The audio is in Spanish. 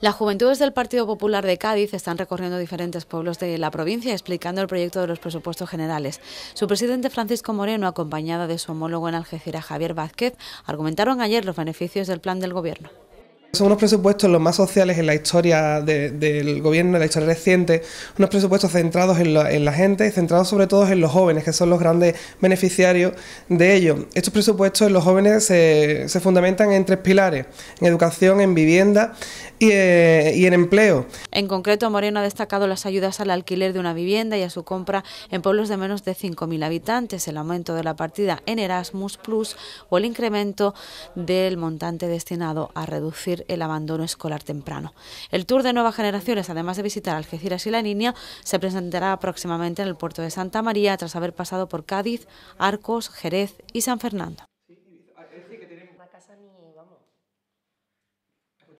Las juventudes del Partido Popular de Cádiz están recorriendo diferentes pueblos de la provincia explicando el proyecto de los presupuestos generales. Su presidente Francisco Moreno, acompañada de su homólogo en Algeciras Javier Vázquez, argumentaron ayer los beneficios del plan del gobierno son unos presupuestos los más sociales en la historia del gobierno, en la historia reciente, unos presupuestos centrados en, la gente y centrados sobre todo en los jóvenes, que son los grandes beneficiarios de ello. Estos presupuestos en los jóvenes se, fundamentan en tres pilares, en educación, en vivienda eh, y, en empleo. En concreto, Moreno ha destacado las ayudas al alquiler de una vivienda y a su compra en pueblos de menos de 5.000 habitantes, el aumento de la partida en Erasmus Plus o el incremento del montante destinado a reducir el abandono escolar temprano. El Tour de Nuevas Generaciones, además de visitar Algeciras y La Niña, se presentará próximamente en el puerto de Santa María tras haber pasado por Cádiz, Arcos, Jerez y San Fernando. Ah,